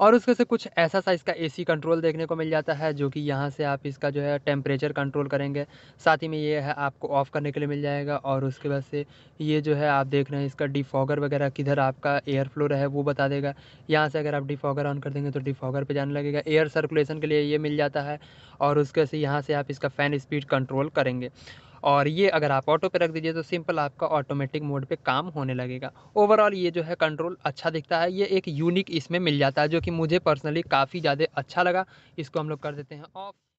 और उसके से कुछ ऐसा सा इसका एसी कंट्रोल देखने को मिल जाता है जो कि यहाँ से आप इसका जो है टेम्परेचर कंट्रोल करेंगे साथ ही में ये है आपको ऑफ़ करने के लिए मिल जाएगा और उसके बाद से ये जो है आप देख रहे हैं इसका डिफॉगर वगैरह किधर आपका एयर फ्लो रहे वो बता देगा यहाँ से अगर आप डिफॉगर ऑन कर देंगे तो डिफॉगर पर जाने लगेगा एयर सर्कुलेशन के लिए ये मिल जाता है और उसके से यहाँ से आप इसका फ़ैन स्पीड कंट्रोल करेंगे और ये अगर आप ऑटो पे रख दीजिए तो सिंपल आपका ऑटोमेटिक मोड पे काम होने लगेगा ओवरऑल ये जो है कंट्रोल अच्छा दिखता है ये एक यूनिक इसमें मिल जाता है जो कि मुझे पर्सनली काफ़ी ज़्यादा अच्छा लगा इसको हम लोग कर देते हैं ऑफ